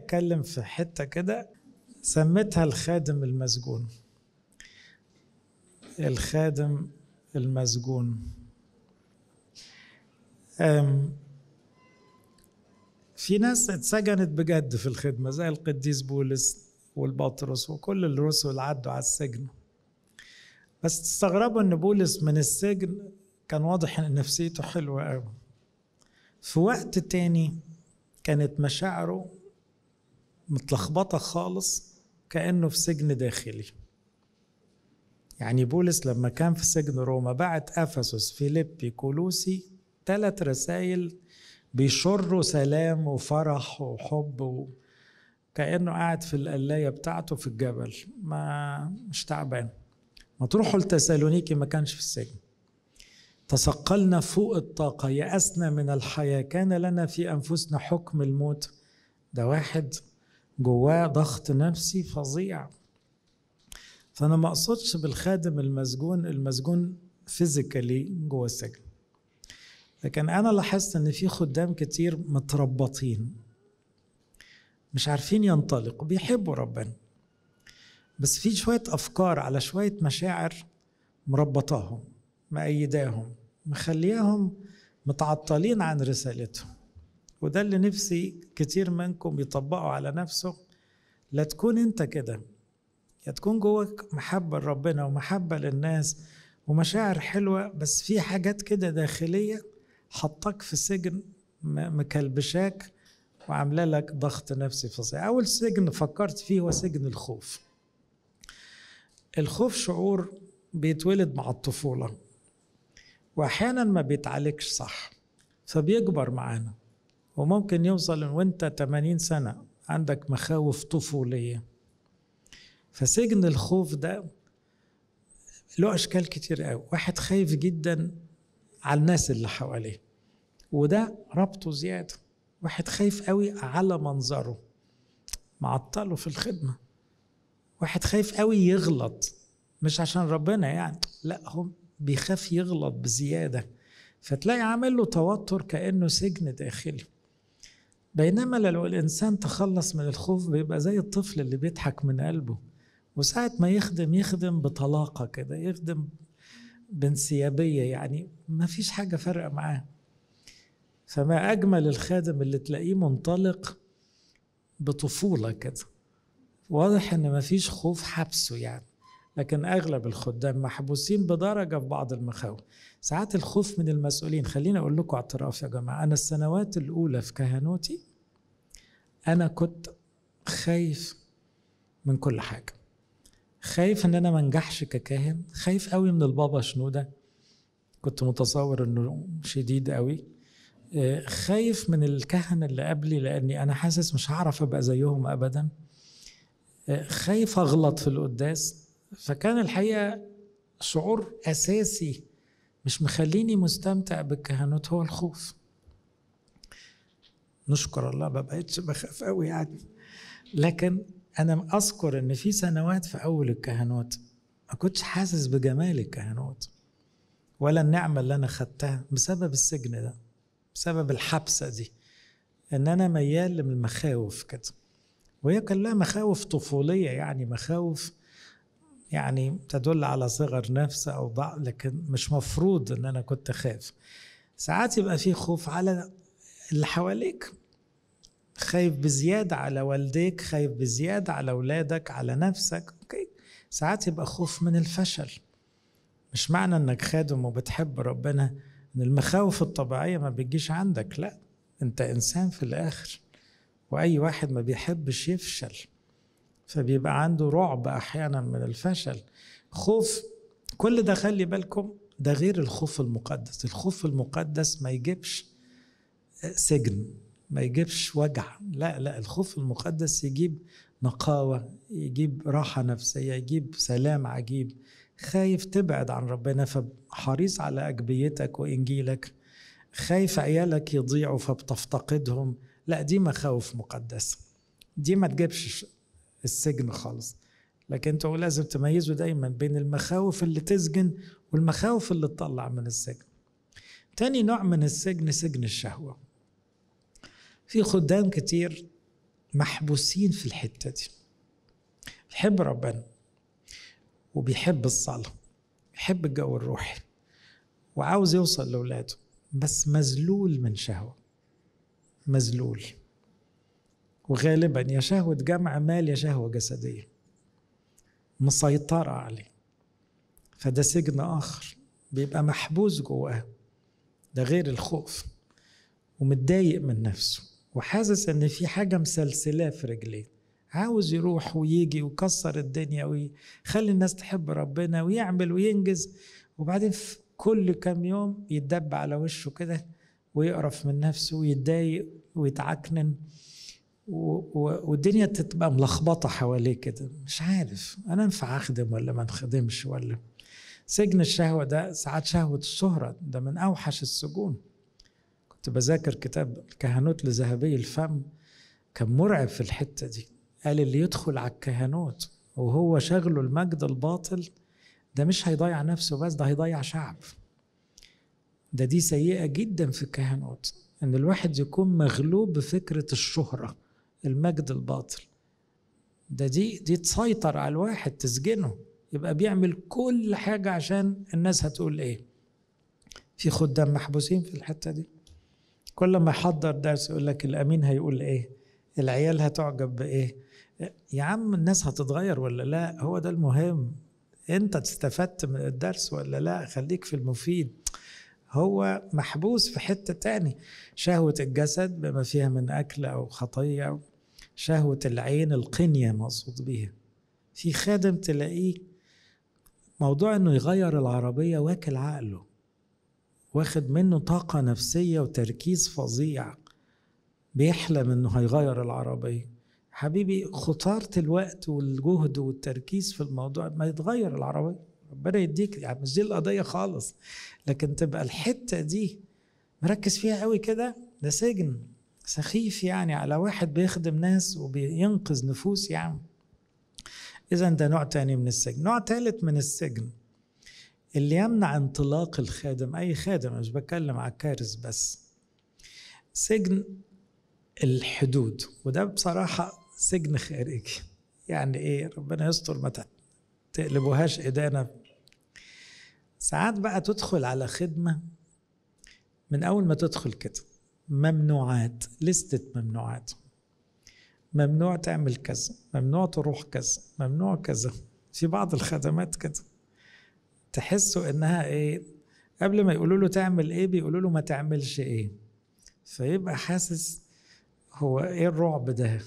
اتكلم في حتة كده سميتها الخادم المسجون الخادم المسجون في ناس اتسجنت بجد في الخدمة زي القديس بولس والبطرس وكل الرسل عدوا على السجن بس تستغربوا ان بولس من السجن كان واضح ان نفسيته حلوة قوي في وقت تاني كانت مشاعره متلخبطة خالص كأنه في سجن داخلي يعني بولس لما كان في سجن روما بعت أفسس فيليبي كولوسي ثلاث رسائل بيشروا سلام وفرح وحب و... كأنه قاعد في القلاية بتاعته في الجبل ما مش تعبان ما تروحوا لتسالونيكي ما كانش في السجن تثقلنا فوق الطاقة يأسنا من الحياة كان لنا في أنفسنا حكم الموت ده واحد جواه ضغط نفسي فظيع فانا ما اقصدش بالخادم المسجون المسجون فيزيكالي جوه السجن لكن انا لاحظت ان في خدام كتير متربطين مش عارفين ينطلقوا بيحبوا ربنا بس في شويه افكار على شويه مشاعر مربطاهم مأيداهم مخلياهم متعطلين عن رسالتهم وده اللي نفسي كتير منكم يطبقوا على نفسه لا تكون انت كده يا تكون جواك محبة لربنا ومحبة للناس ومشاعر حلوة بس في حاجات كده داخلية حطاك في سجن مكلبشاك وعامله لك ضغط نفسي فظيع اول سجن فكرت فيه هو سجن الخوف الخوف شعور بيتولد مع الطفوله واحيانا ما بيتعالجش صح فبيكبر معانا وممكن يوصل وانت 80 سنة عندك مخاوف طفولية فسجن الخوف ده له أشكال كتير قوي واحد خايف جدا على الناس اللي حواليه وده ربطه زيادة واحد خايف قوي على منظره معطله في الخدمة واحد خايف قوي يغلط مش عشان ربنا يعني لا هو بيخاف يغلط بزيادة فتلاقي عامل له توتر كأنه سجن داخلي بينما لو الإنسان تخلص من الخوف بيبقى زي الطفل اللي بيضحك من قلبه وساعة ما يخدم يخدم بطلاقة كده يخدم بانسيابية يعني ما فيش حاجة فارقة معاه فما أجمل الخادم اللي تلاقيه منطلق بطفولة كده واضح إن ما فيش خوف حبسه يعني لكن اغلب الخدام محبوسين بدرجه في بعض المخاوف ساعات الخوف من المسؤولين خليني اقول لكم اعتراف يا جماعه انا السنوات الاولى في كهنوتي انا كنت خايف من كل حاجه خايف ان انا ما انجحش ككاهن خايف قوي من البابا شنوده كنت متصور انه شديد قوي آه، خايف من الكهنة اللي قبلي لأني أنا حاسس مش هعرف أبقى زيهم أبدا آه، خايف أغلط في القداس فكان الحقيقه شعور اساسي مش مخليني مستمتع بالكهنوت هو الخوف نشكر الله ما بقتش بخاف قوي يعني لكن انا اذكر ان في سنوات في اول الكهنوت ما كنتش حاسس بجمال الكهنوت ولا النعمه اللي انا خدتها بسبب السجن ده بسبب الحبسه دي ان انا ميال للمخاوف كده وهي كان لها مخاوف طفوليه يعني مخاوف يعني تدل على صغر نفس او ضع لكن مش مفروض ان انا كنت خايف ساعات يبقى في خوف على اللي حواليك خايف بزيادة على والديك خايف بزيادة على أولادك على نفسك أوكي. ساعات يبقى خوف من الفشل مش معنى أنك خادم وبتحب ربنا أن المخاوف الطبيعية ما بتجيش عندك لا أنت إنسان في الآخر وأي واحد ما بيحبش يفشل فبيبقى عنده رعب احيانا من الفشل خوف كل ده خلي بالكم ده غير الخوف المقدس الخوف المقدس ما يجيبش آه، سجن ما يجيبش وجع لا لا الخوف المقدس يجيب نقاوة يجيب راحة نفسية يجيب سلام عجيب خايف تبعد عن ربنا فحريص على أجبيتك وإنجيلك خايف عيالك يضيعوا فبتفتقدهم لا دي مخاوف مقدسة دي ما تجيبش السجن خالص لكن انتوا لازم تميزوا دايما بين المخاوف اللي تسجن والمخاوف اللي تطلع من السجن تاني نوع من السجن سجن الشهوة في خدام كتير محبوسين في الحتة دي بيحب ربنا وبيحب الصلاة بيحب الجو الروحي وعاوز يوصل لأولاده بس مذلول من شهوة مذلول وغالبا يا شهوة جمع مال يا شهوة جسدية مسيطرة عليه فده سجن آخر بيبقى محبوس جواه ده غير الخوف ومتضايق من نفسه وحاسس ان في حاجة مسلسلة في رجليه عاوز يروح ويجي ويكسر الدنيا ويخلي الناس تحب ربنا ويعمل وينجز وبعدين في كل كام يوم يتدب على وشه كده ويقرف من نفسه ويتضايق ويتعكنن والدنيا تبقى ملخبطه حواليه كده مش عارف انا ينفع اخدم ولا ما انخدمش ولا سجن الشهوه ده ساعات شهوه الشهره ده من اوحش السجون كنت بذاكر كتاب الكهنوت لذهبي الفم كان مرعب في الحته دي قال اللي يدخل على الكهنوت وهو شغله المجد الباطل ده مش هيضيع نفسه بس ده هيضيع شعب ده دي سيئه جدا في الكهنوت ان الواحد يكون مغلوب بفكره الشهره المجد الباطل ده دي دي تسيطر على الواحد تسجنه يبقى بيعمل كل حاجة عشان الناس هتقول ايه في خدام محبوسين في الحتة دي كل ما يحضر درس يقول لك الامين هيقول ايه العيال هتعجب بايه يا عم الناس هتتغير ولا لا هو ده المهم انت استفدت من الدرس ولا لا خليك في المفيد هو محبوس في حتة تاني شهوة الجسد بما فيها من أكل أو خطية شهوة العين القنية مقصود بيها في خادم تلاقيه موضوع انه يغير العربية واكل عقله واخد منه طاقة نفسية وتركيز فظيع بيحلم انه هيغير العربية حبيبي خطارة الوقت والجهد والتركيز في الموضوع ما يتغير العربية ربنا يديك يعني مش دي القضية خالص لكن تبقى الحتة دي مركز فيها قوي كده ده سجن سخيف يعني على واحد بيخدم ناس وبينقذ نفوس يعني إذا ده نوع تاني من السجن نوع تالت من السجن اللي يمنع انطلاق الخادم أي خادم مش بتكلم على كارز بس سجن الحدود وده بصراحة سجن خارجي يعني إيه ربنا يستر ما تقلبوهاش إيدينا ساعات بقى تدخل على خدمة من أول ما تدخل كده ممنوعات لستة ممنوعات ممنوع تعمل كذا ممنوع تروح كذا ممنوع كذا في بعض الخدمات كده تحسوا انها ايه قبل ما يقولوا له تعمل ايه بيقولوا له ما تعملش ايه فيبقى حاسس هو ايه الرعب ده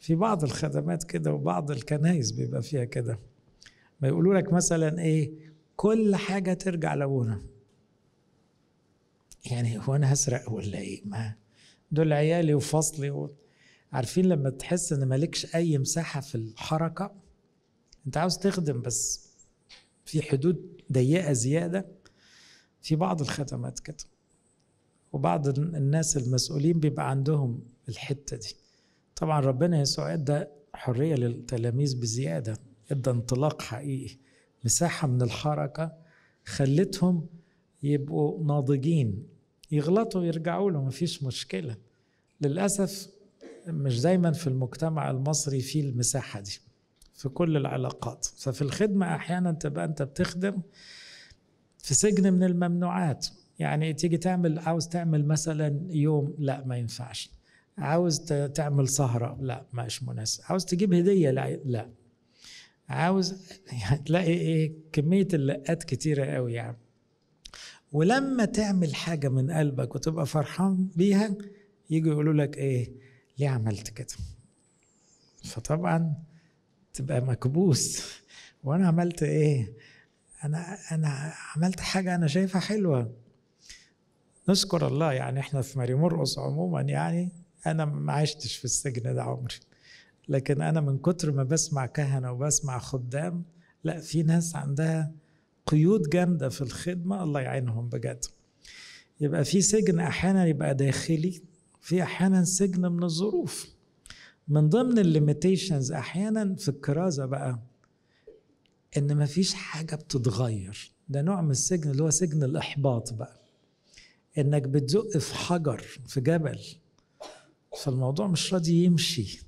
في بعض الخدمات كده وبعض الكنايس بيبقى فيها كده ما يقولوا لك مثلا ايه كل حاجة ترجع لابونا يعني هو انا هسرق ولا ايه ما دول عيالي وفصلي و... عارفين لما تحس ان مالكش اي مساحه في الحركه انت عاوز تخدم بس في حدود ضيقه زياده في بعض الخدمات كده وبعض الناس المسؤولين بيبقى عندهم الحته دي طبعا ربنا يسوع ادى حريه للتلاميذ بزياده ادى انطلاق حقيقي مساحه من الحركه خلتهم يبقوا ناضجين يغلطوا يرجعوا له مفيش مشكلة للأسف مش دايما في المجتمع المصري في المساحة دي في كل العلاقات ففي الخدمة أحيانا تبقى أنت بتخدم في سجن من الممنوعات يعني تيجي تعمل عاوز تعمل مثلا يوم لا ما ينفعش عاوز تعمل سهرة لا مش مناسب عاوز تجيب هدية لا, لا عاوز يعني تلاقي ايه كمية اللقات كتيرة قوي يعني ولما تعمل حاجه من قلبك وتبقى فرحان بيها يجوا يقولوا لك ايه ليه عملت كده فطبعا تبقى مكبوس وانا عملت ايه انا انا عملت حاجه انا شايفها حلوه نشكر الله يعني احنا في مريم مرقص عموما يعني انا ما عشتش في السجن ده عمري لكن انا من كتر ما بسمع كهنه وبسمع خدام لا في ناس عندها قيود جامده في الخدمه الله يعينهم بجد يبقى في سجن احيانا يبقى داخلي في احيانا سجن من الظروف من ضمن الليميتيشنز احيانا في الكرازه بقى ان مفيش حاجه بتتغير ده نوع من السجن اللي هو سجن الاحباط بقى انك بتزق في حجر في جبل فالموضوع مش راضي يمشي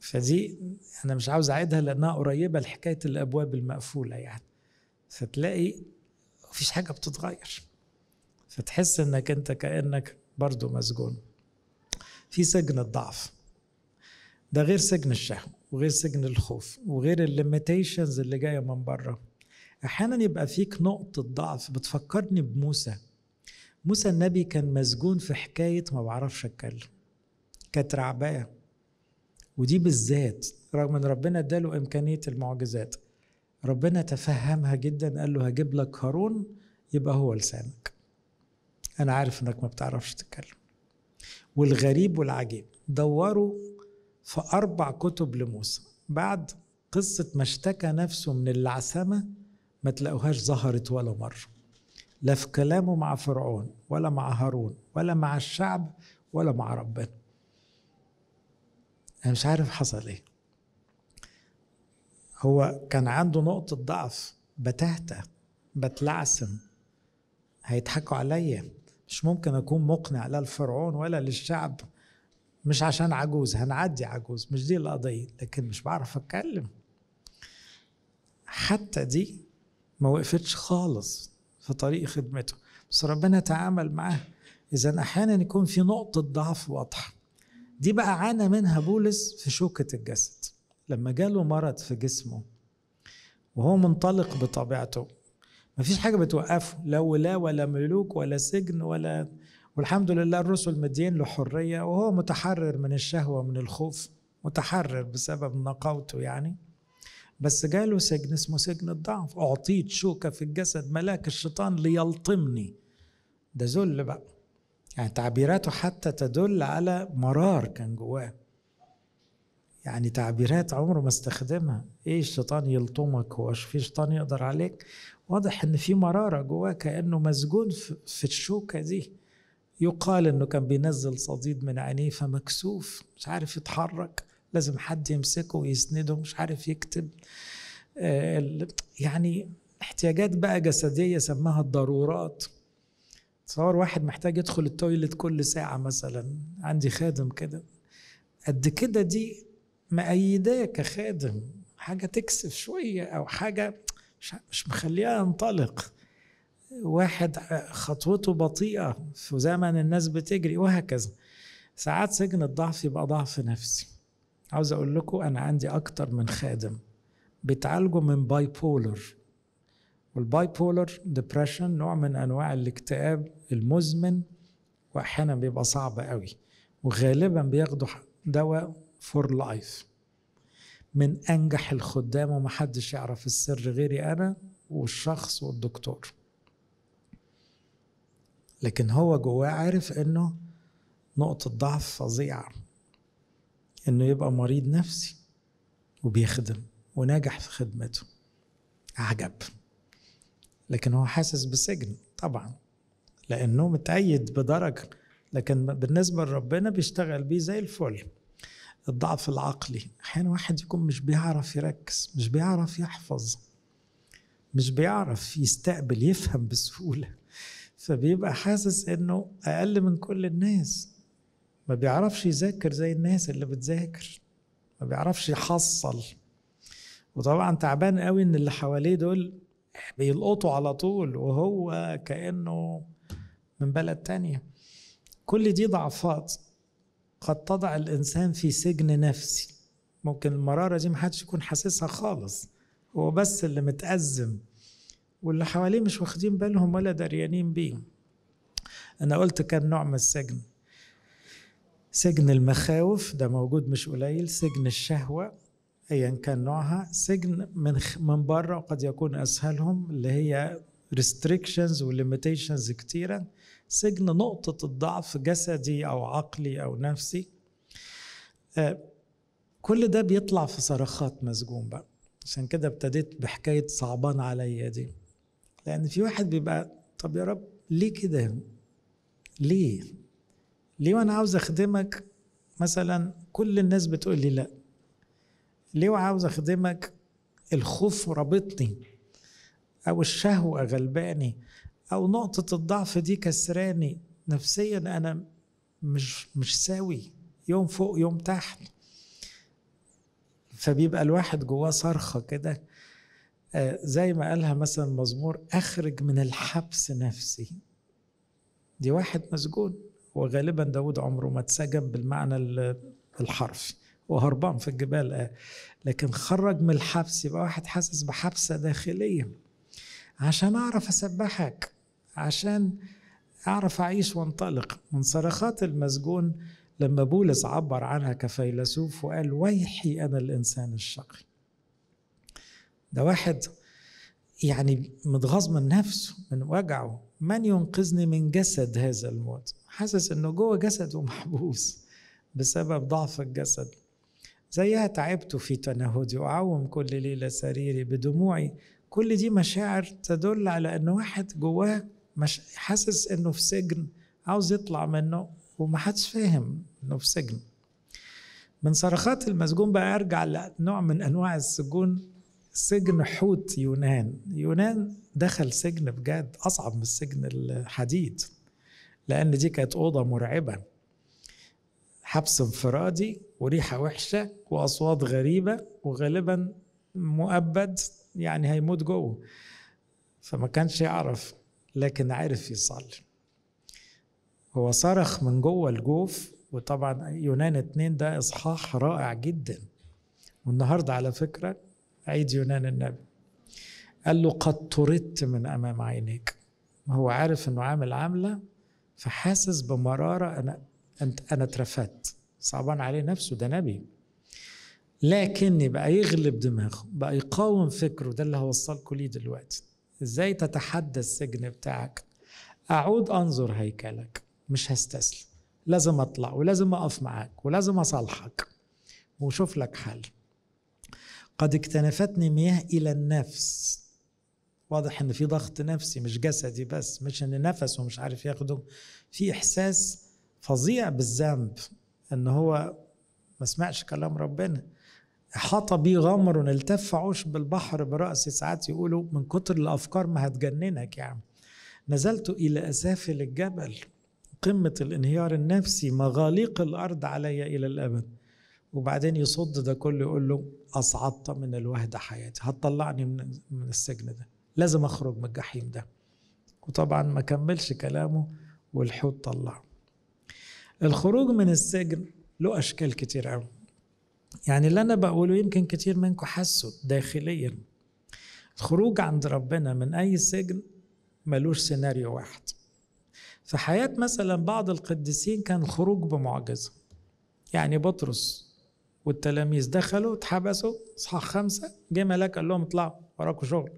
فدي انا مش عاوز اعيدها لانها قريبه لحكايه الابواب المقفوله يعني فتلاقي مفيش حاجه بتتغير فتحس انك انت كانك برضه مسجون في سجن الضعف ده غير سجن الشهوه وغير سجن الخوف وغير الليميتيشنز اللي جايه من بره احيانا يبقى فيك نقطه ضعف بتفكرني بموسى موسى النبي كان مسجون في حكايه ما بعرفش اتكلم كانت رعبايه ودي بالذات رغم ان ربنا اداله امكانيه المعجزات ربنا تفهمها جدا قال له هجيب لك هارون يبقى هو لسانك انا عارف انك ما بتعرفش تتكلم والغريب والعجيب دوروا في اربع كتب لموسى بعد قصه ما اشتكى نفسه من العسامه ما تلاقوهاش ظهرت ولا مره لا في كلامه مع فرعون ولا مع هارون ولا مع الشعب ولا مع ربنا انا مش عارف حصل ايه هو كان عنده نقطة ضعف بتهته بتلعثم هيضحكوا عليا مش ممكن أكون مقنع لا للفرعون ولا للشعب مش عشان عجوز هنعدي عجوز مش دي القضية لكن مش بعرف أتكلم حتى دي ما وقفتش خالص في طريق خدمته بس ربنا تعامل معاه إذا أحيانا يكون في نقطة ضعف واضحة دي بقى عانى منها بولس في شوكة الجسد لما جاله مرض في جسمه وهو منطلق بطبيعته مفيش حاجة بتوقفه لا ولا ولا ملوك ولا سجن ولا والحمد لله الرسل مدين له حرية وهو متحرر من الشهوة من الخوف متحرر بسبب نقاوته يعني بس جاله سجن اسمه سجن الضعف أعطيت شوكة في الجسد ملاك الشيطان ليلطمني ده ذل بقى يعني تعبيراته حتى تدل على مرار كان جواه يعني تعبيرات عمره ما استخدمها ايه الشيطان يلطمك هو في شيطان يقدر عليك واضح ان في مراره جواه كانه مسجون في الشوكه دي يقال انه كان بينزل صديد من عينيه فمكسوف مش عارف يتحرك لازم حد يمسكه ويسنده مش عارف يكتب آه، يعني احتياجات بقى جسديه سماها الضرورات تصور واحد محتاج يدخل التويلت كل ساعه مثلا عندي خادم كده قد كده دي مأيداه كخادم حاجة تكسف شوية أو حاجة مش مخليها ينطلق واحد خطوته بطيئة في زمن الناس بتجري وهكذا ساعات سجن الضعف يبقى ضعف نفسي عاوز أقول لكم أنا عندي أكتر من خادم بيتعالجوا من باي بولر والباي بولر ديبريشن نوع من أنواع الاكتئاب المزمن وأحيانا بيبقى صعب قوي وغالبا بياخدوا دواء فور لايف من انجح الخدام ومحدش يعرف السر غيري انا والشخص والدكتور لكن هو جواه عارف انه نقطة ضعف فظيعة انه يبقى مريض نفسي وبيخدم وناجح في خدمته عجب لكن هو حاسس بسجن طبعا لانه متأيد بدرجة لكن بالنسبة لربنا بيشتغل بيه زي الفل الضعف العقلي احيانا واحد يكون مش بيعرف يركز مش بيعرف يحفظ مش بيعرف يستقبل يفهم بسهوله فبيبقى حاسس انه اقل من كل الناس ما بيعرفش يذاكر زي الناس اللي بتذاكر ما بيعرفش يحصل وطبعا تعبان قوي ان اللي حواليه دول بيلقطوا على طول وهو كانه من بلد تانية كل دي ضعفات قد تضع الانسان في سجن نفسي ممكن المراره دي محدش يكون حاسسها خالص هو بس اللي متأزم واللي حواليه مش واخدين بالهم ولا دريانين بيهم انا قلت كان نوع من السجن سجن المخاوف ده موجود مش قليل سجن الشهوه ايا كان نوعها سجن من من بره قد يكون اسهلهم اللي هي ريستريكشنز وليميتيشنز كتيره سجن نقطة الضعف جسدي أو عقلي أو نفسي آه، كل ده بيطلع في صرخات مسجون بقى عشان كده ابتديت بحكاية صعبان عليا دي لأن في واحد بيبقى طب يا رب ليه كده ليه ليه وأنا عاوز أخدمك مثلا كل الناس بتقول لي لأ ليه وعاوز أخدمك الخوف رابطني أو الشهوة غلباني او نقطه الضعف دي كسراني نفسيا انا مش مش ساوي يوم فوق يوم تحت فبيبقى الواحد جواه صرخه كده آه، زي ما قالها مثلا مزمور اخرج من الحبس نفسي دي واحد مسجون وغالبا داود عمره ما اتسجن بالمعنى الحرفي وهربان في الجبال آه. لكن خرج من الحبس يبقى واحد حاسس بحبسه داخليه عشان اعرف اسبحك عشان أعرف أعيش وأنطلق من صرخات المسجون لما بولس عبر عنها كفيلسوف وقال ويحي أنا الإنسان الشقي ده واحد يعني متغاظ من نفسه من وجعه من ينقذني من جسد هذا الموت حاسس انه جوه جسده محبوس بسبب ضعف الجسد زيها تعبت في تنهدي واعوم كل ليلة سريري بدموعي كل دي مشاعر تدل على أن واحد جواه مش حاسس انه في سجن عاوز يطلع منه ومحدش فاهم انه في سجن من صرخات المسجون بقى ارجع لنوع من انواع السجون سجن حوت يونان يونان دخل سجن بجد اصعب من السجن الحديد لان دي كانت اوضه مرعبه حبس انفرادي وريحه وحشه واصوات غريبه وغالبا مؤبد يعني هيموت جوه فما كانش يعرف لكن عرف يصلي هو صرخ من جوه الجوف وطبعا يونان اتنين ده اصحاح رائع جدا والنهارده على فكره عيد يونان النبي قال له قد طردت من امام عينيك هو عارف انه عامل عامله فحاسس بمراره انا انت انا اترفدت صعبان عليه نفسه ده نبي لكني بقى يغلب دماغه بقى يقاوم فكره ده اللي هوصلكوا ليه دلوقتي ازاي تتحدى السجن بتاعك اعود انظر هيكلك مش هستسلم لازم اطلع ولازم اقف معاك ولازم اصالحك وشوف لك حل قد اكتنفتني مياه الى النفس واضح ان في ضغط نفسي مش جسدي بس مش ان نفسه مش عارف ياخده في احساس فظيع بالذنب ان هو ما سمعش كلام ربنا حاط بيه غمر التف عشب البحر برأسي ساعات يقولوا من كتر الأفكار ما هتجننك يعني نزلت إلى أسافل الجبل قمة الانهيار النفسي مغاليق الأرض علي إلى الأبد وبعدين يصد ده كله يقول له أصعدت من الوهدة حياتي هتطلعني من السجن ده لازم أخرج من الجحيم ده وطبعا ما كملش كلامه والحوت طلعه الخروج من السجن له أشكال كتير قوي يعني اللي أنا بقوله يمكن كتير منكم حسوا داخليا الخروج عند ربنا من أي سجن ملوش سيناريو واحد في حياة مثلا بعض القديسين كان الخروج بمعجزة يعني بطرس والتلاميذ دخلوا اتحبسوا صح خمسة جه ملاك قال لهم اطلعوا وراكوا شغل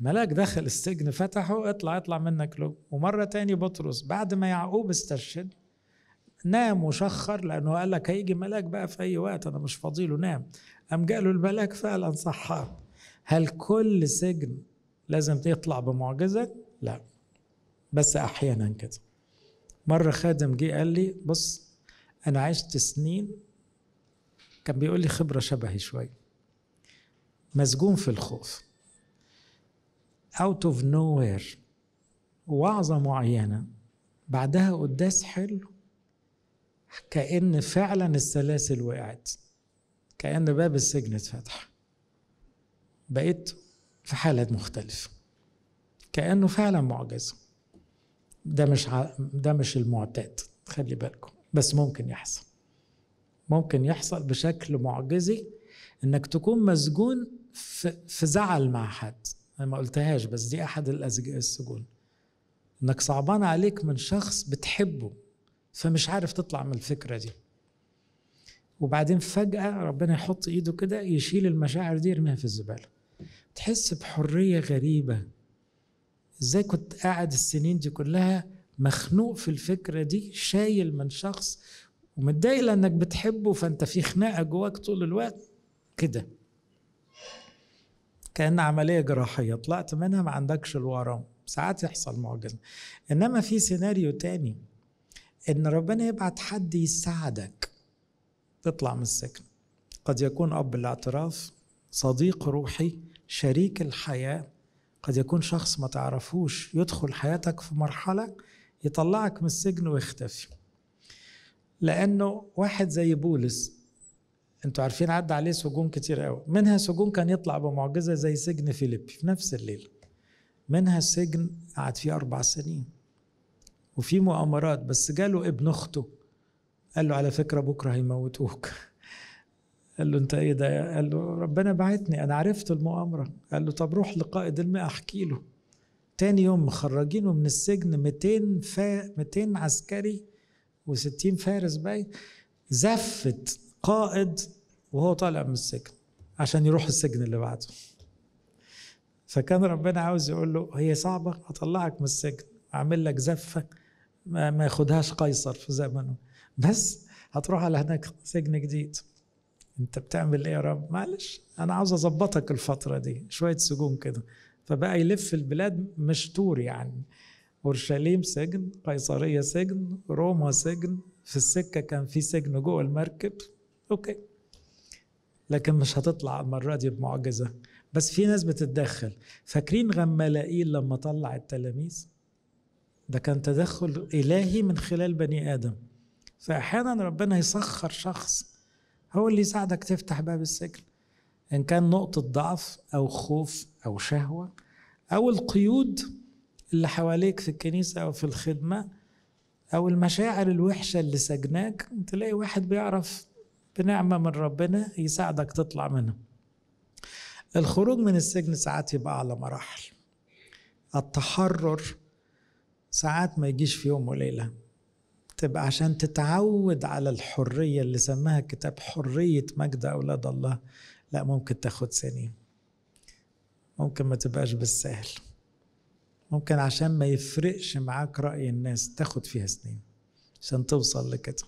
ملاك دخل السجن فتحه اطلع اطلع منك له ومرة تاني بطرس بعد ما يعقوب استرشد نام وشخر لانه قال لك هيجي ملاك بقى في اي وقت انا مش فاضي له نام قام جاء له الملاك فعلا صحى هل كل سجن لازم يطلع بمعجزه لا بس احيانا كده مره خادم جه قال لي بص انا عشت سنين كان بيقول لي خبره شبهي شويه مسجون في الخوف اوت اوف نو وير وعظه معينه بعدها قداس حلو كأن فعلا السلاسل وقعت كأن باب السجن اتفتح بقيت في حالة مختلفة كأنه فعلا معجزة ده مش ع... ده مش المعتاد خلي بالكم بس ممكن يحصل ممكن يحصل بشكل معجزي انك تكون مسجون في, في زعل مع حد انا ما قلتهاش بس دي احد السجون انك صعبان عليك من شخص بتحبه فمش عارف تطلع من الفكره دي وبعدين فجاه ربنا يحط ايده كده يشيل المشاعر دي يرميها في الزباله تحس بحريه غريبه ازاي كنت قاعد السنين دي كلها مخنوق في الفكره دي شايل من شخص ومتضايق لانك بتحبه فانت في خناقه جواك طول الوقت كده كان عمليه جراحيه طلعت منها ما عندكش الورم ساعات يحصل معجزه انما في سيناريو تاني ان ربنا يبعت حد يساعدك تطلع من السجن قد يكون اب الاعتراف صديق روحي شريك الحياه قد يكون شخص ما تعرفوش يدخل حياتك في مرحله يطلعك من السجن ويختفي لانه واحد زي بولس انتوا عارفين عدى عليه سجون كتير قوي منها سجون كان يطلع بمعجزه زي سجن فيليب في نفس الليله منها سجن قعد فيه اربع سنين وفي مؤامرات بس جاله ابن اخته قال له على فكره بكره هيموتوك قال له انت ايه ده قال له ربنا بعتني انا عرفت المؤامره قال له طب روح لقائد الماء احكي له تاني يوم مخرجينه من السجن 200 فا 200 عسكري و60 فارس باين زفت قائد وهو طالع من السجن عشان يروح السجن اللي بعده فكان ربنا عاوز يقول له هي صعبه اطلعك من السجن اعمل لك زفه ما, ما ياخدهاش قيصر في زمنه بس هتروح على هناك سجن جديد انت بتعمل ايه يا رب معلش انا عاوز اظبطك الفتره دي شويه سجون كده فبقى يلف البلاد مشتور يعني اورشليم سجن قيصريه سجن روما سجن في السكه كان في سجن جوه المركب اوكي لكن مش هتطلع المره دي بمعجزه بس في ناس بتتدخل فاكرين غمالائيل لما طلع التلاميذ ده كان تدخل إلهي من خلال بني آدم فأحيانا ربنا يسخر شخص هو اللي يساعدك تفتح باب السجن إن كان نقطة ضعف أو خوف أو شهوة أو القيود اللي حواليك في الكنيسة أو في الخدمة أو المشاعر الوحشة اللي سجناك تلاقي واحد بيعرف بنعمة من ربنا يساعدك تطلع منها الخروج من السجن ساعات يبقى على مراحل التحرر ساعات ما يجيش في يوم وليلة تبقى طيب عشان تتعود على الحرية اللي سماها الكتاب حرية مجد أولاد الله لا ممكن تاخد سنين ممكن ما تبقاش بالسهل ممكن عشان ما يفرقش معاك رأي الناس تاخد فيها سنين عشان توصل لكده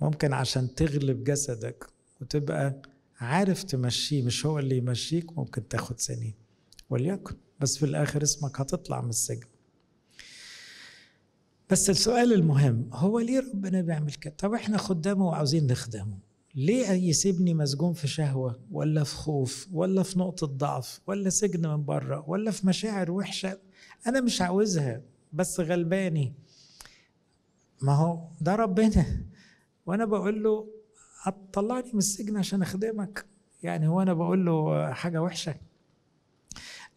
ممكن عشان تغلب جسدك وتبقى عارف تمشيه مش هو اللي يمشيك ممكن تاخد سنين وليكن بس في الاخر اسمك هتطلع من السجن بس السؤال المهم هو ليه ربنا بيعمل كده طب احنا خدامه وعاوزين نخدمه ليه يسيبني مسجون في شهوة ولا في خوف ولا في نقطة ضعف ولا سجن من بره ولا في مشاعر وحشة أنا مش عاوزها بس غلباني ما هو ده ربنا وأنا بقول له هتطلعني من السجن عشان أخدمك يعني هو أنا بقول له حاجة وحشة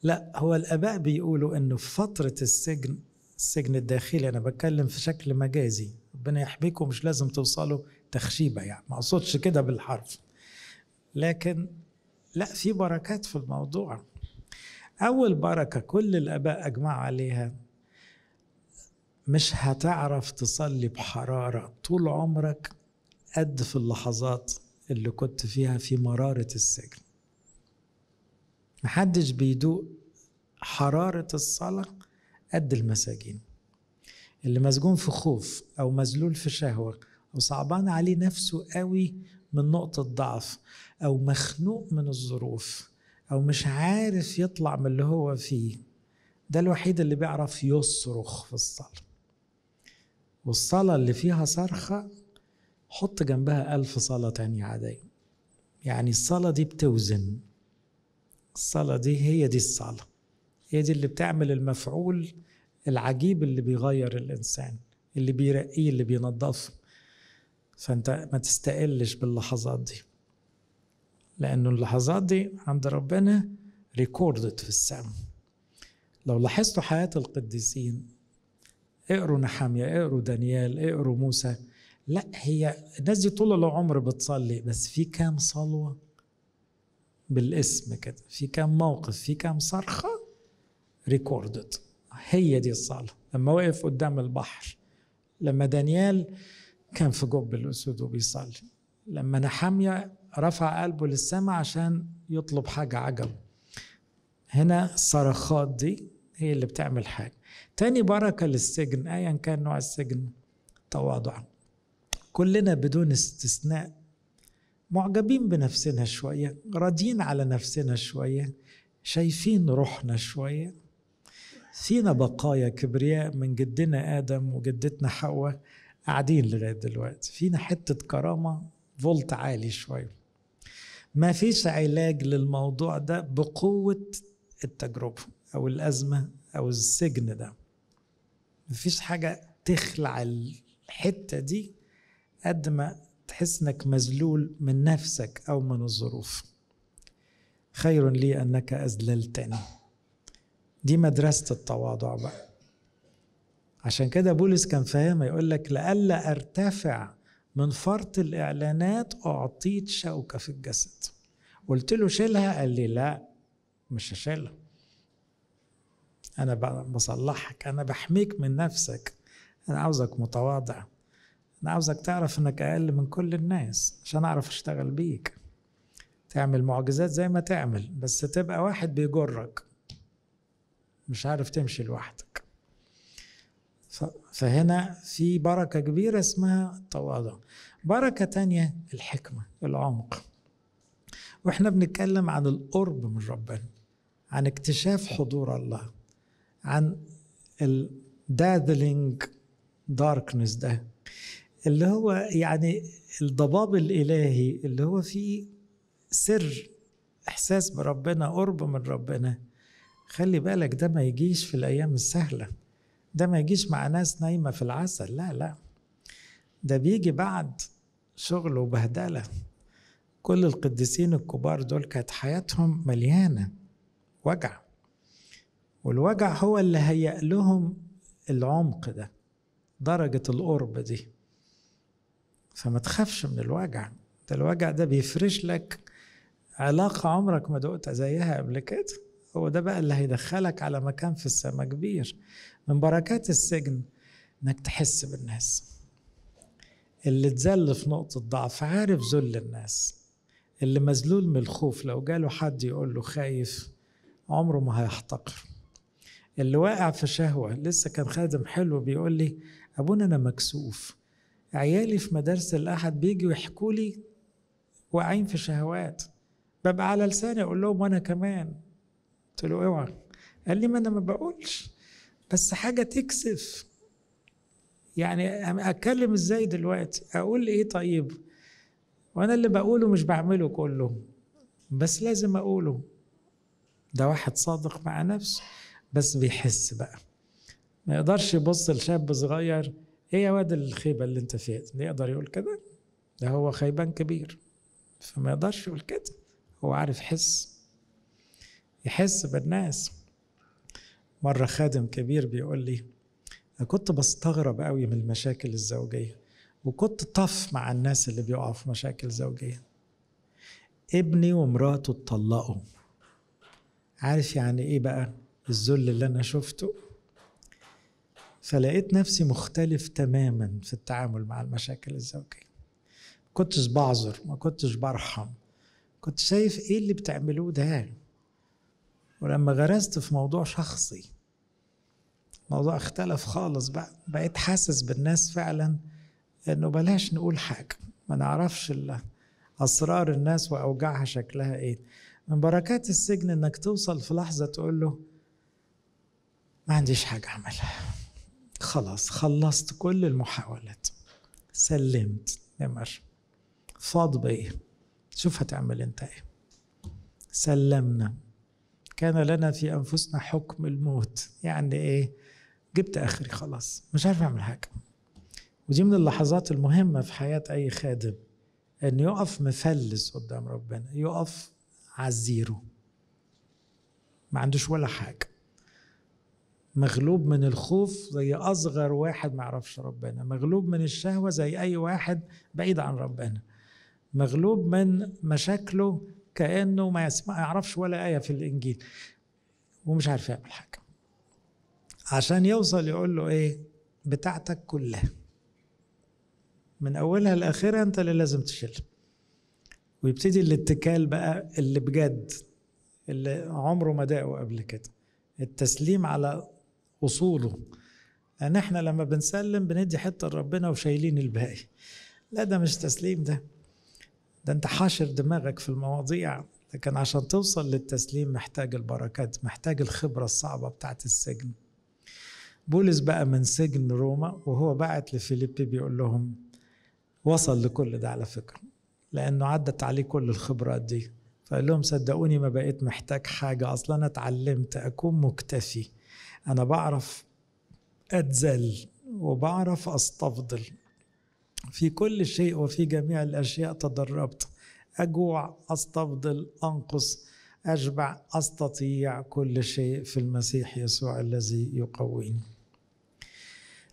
لا هو الاباء بيقولوا انه في فتره السجن السجن الداخلي انا بتكلم في شكل مجازي ربنا يحميكم مش لازم توصلوا تخشيبه يعني ما اقصدش كده بالحرف لكن لا في بركات في الموضوع اول بركه كل الاباء اجمعوا عليها مش هتعرف تصلي بحراره طول عمرك قد في اللحظات اللي كنت فيها في مراره السجن محدش بيدوق حرارة الصلاة قد المساجين اللي مسجون في خوف أو مذلول في شهوة أو صعبان عليه نفسه قوي من نقطة ضعف أو مخنوق من الظروف أو مش عارف يطلع من اللي هو فيه ده الوحيد اللي بيعرف يصرخ في الصلاة والصلاة اللي فيها صرخة حط جنبها ألف صلاة تانية عادية يعني الصلاة دي بتوزن الصلاة دي هي دي الصلاة هي دي اللي بتعمل المفعول العجيب اللي بيغير الإنسان اللي بيرقيه اللي بينظفه فأنت ما تستقلش باللحظات دي لأنه اللحظات دي عند ربنا ريكوردد في السماء لو لاحظتوا حياة القديسين اقروا نحامية اقروا دانيال اقروا موسى لا هي الناس دي طول العمر بتصلي بس في كام صلوة بالاسم كده في كام موقف في كام صرخة ريكوردد هي دي الصالة لما وقف قدام البحر لما دانيال كان في جب الأسود وبيصلي لما نحمية رفع قلبه للسماء عشان يطلب حاجة عجب هنا الصرخات دي هي اللي بتعمل حاجة تاني بركة للسجن أيا كان نوع السجن تواضعا كلنا بدون استثناء معجبين بنفسنا شويه راضيين على نفسنا شويه شايفين روحنا شويه فينا بقايا كبرياء من جدنا ادم وجدتنا حواء قاعدين لغايه دلوقتي فينا حته كرامه فولت عالي شويه ما فيش علاج للموضوع ده بقوه التجربه او الازمه او السجن ده مفيش حاجه تخلع الحته دي قد ما تحس انك مذلول من نفسك او من الظروف خير لي انك اذللتني دي مدرسه التواضع بقى عشان كده بولس كان فاهم يقول لك لئلا ارتفع من فرط الاعلانات اعطيت شوكه في الجسد قلت له شيلها قال لي لا مش هشيلها انا بصلحك انا بحميك من نفسك انا عاوزك متواضع انا عاوزك تعرف انك اقل من كل الناس عشان اعرف اشتغل بيك تعمل معجزات زي ما تعمل بس تبقى واحد بيجرك مش عارف تمشي لوحدك فهنا في بركة كبيرة اسمها التواضع بركة تانية الحكمة العمق واحنا بنتكلم عن القرب من ربنا عن اكتشاف حضور الله عن الداذلينج داركنس ده اللي هو يعني الضباب الالهي اللي هو فيه سر احساس بربنا قرب من ربنا خلي بالك ده ما يجيش في الايام السهله ده ما يجيش مع ناس نايمه في العسل لا لا ده بيجي بعد شغل وبهدله كل القديسين الكبار دول كانت حياتهم مليانه وجع والوجع هو اللي هيأ لهم العمق ده درجة القرب دي فما تخافش من الوجع ده الوجع ده بيفرش لك علاقة عمرك ما دقت زيها قبل كده هو ده بقى اللي هيدخلك على مكان في السماء كبير من بركات السجن انك تحس بالناس اللي اتذل في نقطة ضعف عارف ذل الناس اللي مذلول من الخوف لو جاله حد يقول له خايف عمره ما هيحتقر اللي واقع في شهوة لسه كان خادم حلو بيقول لي أبونا أنا مكسوف عيالي في مدارس الأحد بيجوا يحكوا لي واقعين في شهوات ببقى على لساني أقول لهم وأنا كمان قلت له اوعى قال لي ما أنا ما بقولش بس حاجة تكسف يعني أتكلم إزاي دلوقتي أقول إيه طيب وأنا اللي بقوله مش بعمله كله بس لازم أقوله ده واحد صادق مع نفسه بس بيحس بقى ما يقدرش يبص لشاب صغير ايه يا واد الخيبه اللي انت فيها يقدر يقول كده ده هو خيبان كبير فما يقدرش يقول كده هو عارف يحس يحس بالناس مره خادم كبير بيقول لي انا كنت بستغرب قوي من المشاكل الزوجيه وكنت طف مع الناس اللي بيقعوا في مشاكل زوجيه ابني ومراته اتطلقوا عارف يعني ايه بقى الذل اللي انا شفته فلقيت نفسي مختلف تماما في التعامل مع المشاكل الزوجيه كنتش بعذر ما كنتش برحم كنت شايف ايه اللي بتعملوه ده ولما غرزت في موضوع شخصي الموضوع اختلف خالص بقى بقيت حاسس بالناس فعلا انه بلاش نقول حاجه ما نعرفش اسرار الناس واوجاعها شكلها ايه من بركات السجن انك توصل في لحظه تقول له ما عنديش حاجه اعملها خلاص خلصت كل المحاولات سلمت نمر فاض بإيه شوف هتعمل أنت إيه سلمنا كان لنا في أنفسنا حكم الموت يعني إيه جبت آخري خلاص مش عارف أعمل حاجة ودي من اللحظات المهمة في حياة أي خادم أن يقف مفلس قدام ربنا يقف على الزيرو ما عندوش ولا حاجة مغلوب من الخوف زي اصغر واحد ما يعرفش ربنا مغلوب من الشهوه زي اي واحد بعيد عن ربنا مغلوب من مشاكله كانه ما يعرفش ولا ايه في الانجيل ومش عارف يعمل حاجه عشان يوصل يقول له ايه بتاعتك كلها من اولها لاخرها انت اللي لازم تشيلها ويبتدي الاتكال بقى اللي بجد اللي عمره ما داقه قبل كده التسليم على اصوله لان احنا لما بنسلم بندي حته لربنا وشايلين الباقي لا ده مش تسليم ده ده انت حاشر دماغك في المواضيع لكن عشان توصل للتسليم محتاج البركات محتاج الخبره الصعبه بتاعت السجن بولس بقى من سجن روما وهو بعت لفيليبي بيقول لهم وصل لكل ده على فكره لانه عدت عليه كل الخبرات دي فقال لهم صدقوني ما بقيت محتاج حاجه اصلا انا اتعلمت اكون مكتفي انا بعرف اتذل وبعرف استفضل في كل شيء وفي جميع الاشياء تدربت اجوع استفضل انقص اشبع استطيع كل شيء في المسيح يسوع الذي يقويني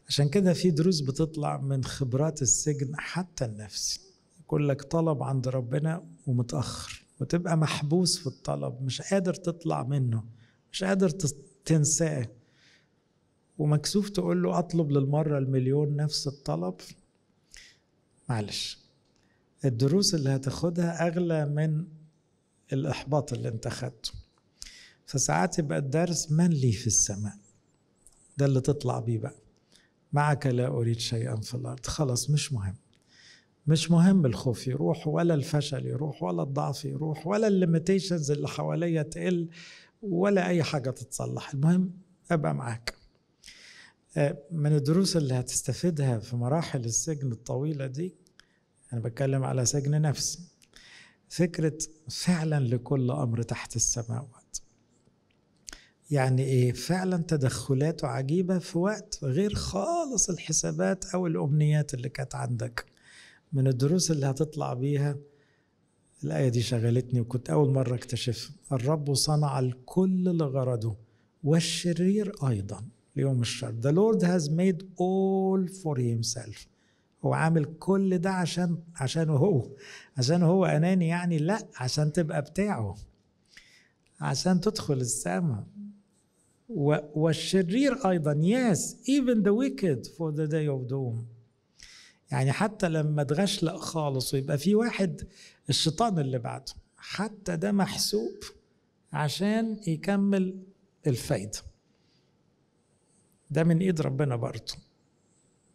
عشان كده في دروس بتطلع من خبرات السجن حتى النفسي يقول لك طلب عند ربنا ومتاخر وتبقى محبوس في الطلب مش قادر تطلع منه مش قادر تنساه ومكسوف تقول له اطلب للمره المليون نفس الطلب معلش الدروس اللي هتاخدها اغلى من الاحباط اللي انت خدته فساعات يبقى الدرس من لي في السماء ده اللي تطلع بيه بقى معك لا اريد شيئا في الارض خلاص مش مهم مش مهم الخوف يروح ولا الفشل يروح ولا الضعف يروح ولا الليميتيشنز اللي حواليا تقل ولا اي حاجه تتصلح المهم ابقى معاك من الدروس اللي هتستفيدها في مراحل السجن الطويلة دي أنا بتكلم على سجن نفسي فكرة فعلا لكل أمر تحت السماوات يعني إيه فعلا تدخلاته عجيبة في وقت غير خالص الحسابات أو الأمنيات اللي كانت عندك من الدروس اللي هتطلع بيها الآية دي شغلتني وكنت أول مرة اكتشف الرب صنع الكل لغرضه والشرير أيضاً ليوم الشر The Lord has made all for himself هو عامل كل ده عشان عشان هو عشان هو أناني يعني لا عشان تبقى بتاعه عشان تدخل السماء والشرير أيضا yes even the wicked for the day of doom يعني حتى لما اتغشلق خالص ويبقى في واحد الشيطان اللي بعده حتى ده محسوب عشان يكمل الفايده ده من ايد ربنا برضه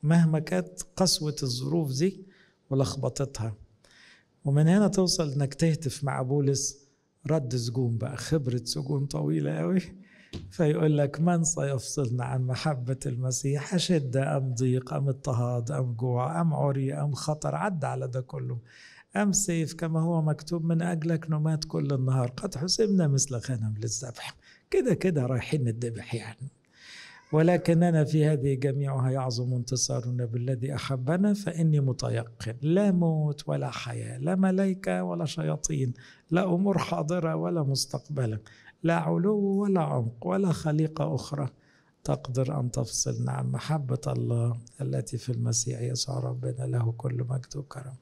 مهما كانت قسوة الظروف دي ولخبطتها ومن هنا توصل انك تهتف مع بولس رد سجون بقى خبرة سجون طويلة قوي فيقول لك من سيفصلنا عن محبة المسيح أشدة أم ضيق أم اضطهاد أم جوع أم عري أم خطر عد على ده كله أم سيف كما هو مكتوب من أجلك نمات كل النهار قد حسبنا مثل غنم للذبح كده كده رايحين نتذبح يعني ولكننا في هذه جميعها يعظم انتصارنا بالذي احبنا فاني متيقن لا موت ولا حياه لا ملائكه ولا شياطين لا امور حاضره ولا مستقبلا لا علو ولا عمق ولا خليقه اخرى تقدر ان تفصلنا نعم، عن محبه الله التي في المسيح يسوع ربنا له كل مجد وكرم